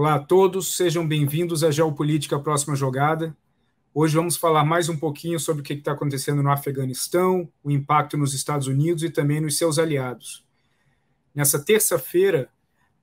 Olá a todos, sejam bem-vindos à Geopolítica Próxima Jogada. Hoje vamos falar mais um pouquinho sobre o que está acontecendo no Afeganistão, o impacto nos Estados Unidos e também nos seus aliados. Nessa terça-feira,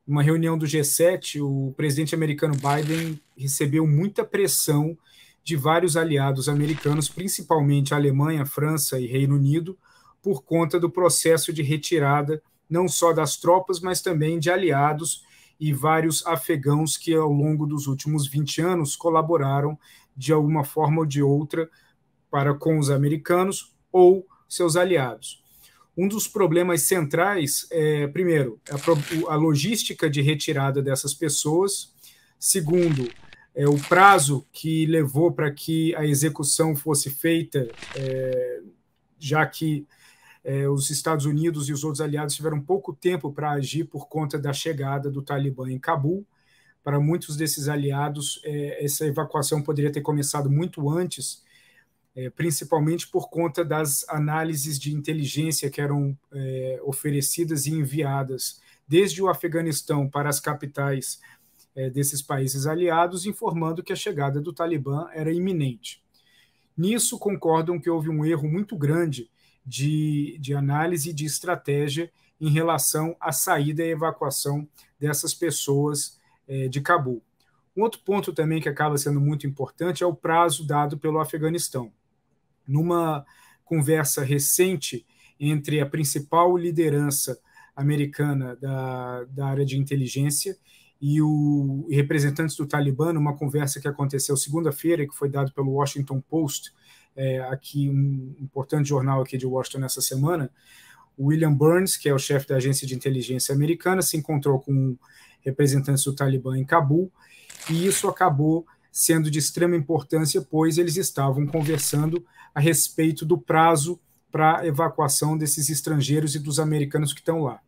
numa reunião do G7, o presidente americano Biden recebeu muita pressão de vários aliados americanos, principalmente Alemanha, França e Reino Unido, por conta do processo de retirada não só das tropas, mas também de aliados e vários afegãos que, ao longo dos últimos 20 anos, colaboraram de alguma forma ou de outra para com os americanos ou seus aliados. Um dos problemas centrais é, primeiro, a, a logística de retirada dessas pessoas, segundo, é, o prazo que levou para que a execução fosse feita, é, já que é, os Estados Unidos e os outros aliados tiveram pouco tempo para agir por conta da chegada do Talibã em Cabul. Para muitos desses aliados, é, essa evacuação poderia ter começado muito antes, é, principalmente por conta das análises de inteligência que eram oferecidas e enviadas desde o Afeganistão para as capitais desses países aliados, informando que a chegada do Talibã era iminente. Nisso concordam que houve um erro muito grande de, de análise de estratégia em relação à saída e evacuação dessas pessoas é, de Cabul. Um outro ponto também que acaba sendo muito importante é o prazo dado pelo Afeganistão. Numa conversa recente entre a principal liderança americana da, da área de inteligência e, o, representantes do Talibã, numa conversa que aconteceu segunda-feira, que foi dado pelo Washington Post, é, aqui um importante jornal aqui de Washington nessa semana, William Burns, que é o chefe da agência de inteligência americana, se encontrou com representantes do Talibã em Cabul, e isso acabou sendo de extrema importância, pois eles estavam conversando a respeito do prazo para evacuação desses estrangeiros e dos americanos que estão lá.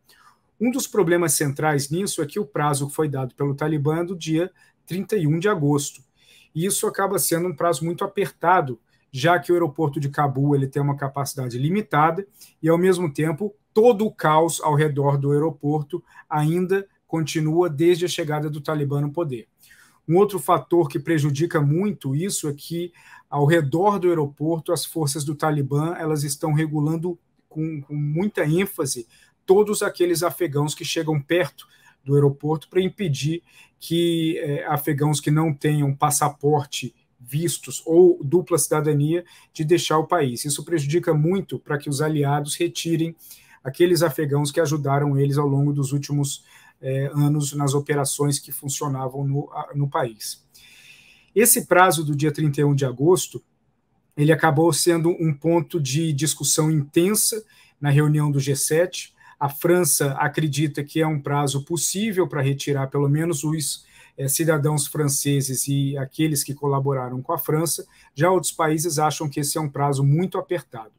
Um dos problemas centrais nisso é que o prazo que foi dado pelo Talibã é do dia 31 de agosto. E isso acaba sendo um prazo muito apertado já que o aeroporto de Cabul ele tem uma capacidade limitada e, ao mesmo tempo, todo o caos ao redor do aeroporto ainda continua desde a chegada do Talibã no poder. Um outro fator que prejudica muito isso é que, ao redor do aeroporto, as forças do Talibã elas estão regulando com, com muita ênfase todos aqueles afegãos que chegam perto do aeroporto para impedir que eh, afegãos que não tenham passaporte vistos ou dupla cidadania de deixar o país. Isso prejudica muito para que os aliados retirem aqueles afegãos que ajudaram eles ao longo dos últimos é, anos nas operações que funcionavam no, no país. Esse prazo do dia 31 de agosto ele acabou sendo um ponto de discussão intensa na reunião do G7. A França acredita que é um prazo possível para retirar pelo menos os é, cidadãos franceses e aqueles que colaboraram com a França, já outros países acham que esse é um prazo muito apertado.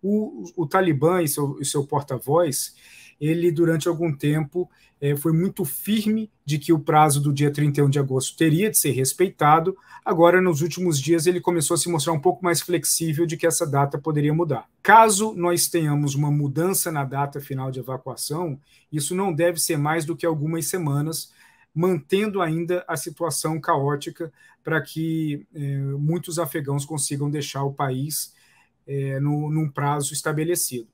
O, o Talibã e seu, seu porta-voz, ele durante algum tempo é, foi muito firme de que o prazo do dia 31 de agosto teria de ser respeitado. Agora, nos últimos dias, ele começou a se mostrar um pouco mais flexível de que essa data poderia mudar. Caso nós tenhamos uma mudança na data final de evacuação, isso não deve ser mais do que algumas semanas, mantendo ainda a situação caótica para que eh, muitos afegãos consigam deixar o país eh, no, num prazo estabelecido.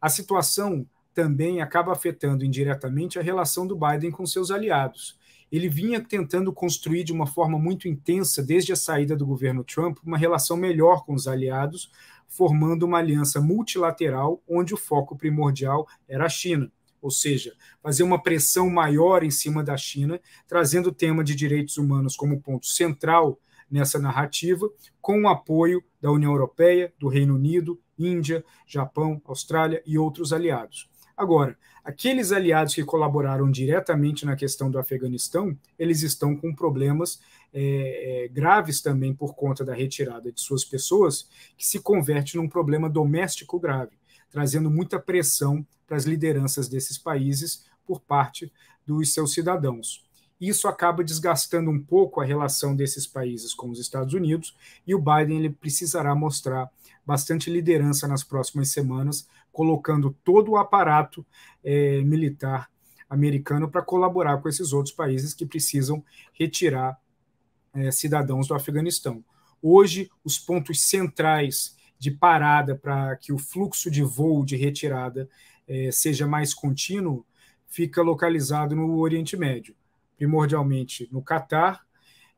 A situação também acaba afetando indiretamente a relação do Biden com seus aliados. Ele vinha tentando construir de uma forma muito intensa, desde a saída do governo Trump, uma relação melhor com os aliados, formando uma aliança multilateral onde o foco primordial era a China ou seja, fazer uma pressão maior em cima da China, trazendo o tema de direitos humanos como ponto central nessa narrativa, com o apoio da União Europeia, do Reino Unido, Índia, Japão, Austrália e outros aliados. Agora, aqueles aliados que colaboraram diretamente na questão do Afeganistão, eles estão com problemas é, graves também por conta da retirada de suas pessoas, que se converte num problema doméstico grave trazendo muita pressão para as lideranças desses países por parte dos seus cidadãos. Isso acaba desgastando um pouco a relação desses países com os Estados Unidos e o Biden ele precisará mostrar bastante liderança nas próximas semanas, colocando todo o aparato é, militar americano para colaborar com esses outros países que precisam retirar é, cidadãos do Afeganistão. Hoje, os pontos centrais de parada para que o fluxo de voo de retirada é, seja mais contínuo fica localizado no Oriente Médio, primordialmente no Catar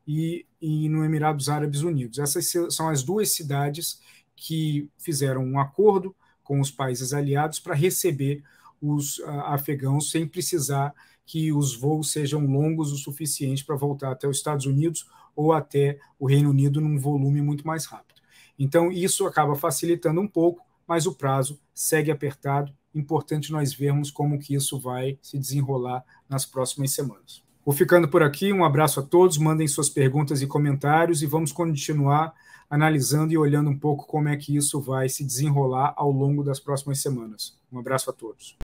e, e no Emirados Árabes Unidos. Essas são as duas cidades que fizeram um acordo com os países aliados para receber os afegãos sem precisar que os voos sejam longos o suficiente para voltar até os Estados Unidos ou até o Reino Unido num volume muito mais rápido. Então, isso acaba facilitando um pouco, mas o prazo segue apertado. Importante nós vermos como que isso vai se desenrolar nas próximas semanas. Vou ficando por aqui, um abraço a todos, mandem suas perguntas e comentários e vamos continuar analisando e olhando um pouco como é que isso vai se desenrolar ao longo das próximas semanas. Um abraço a todos.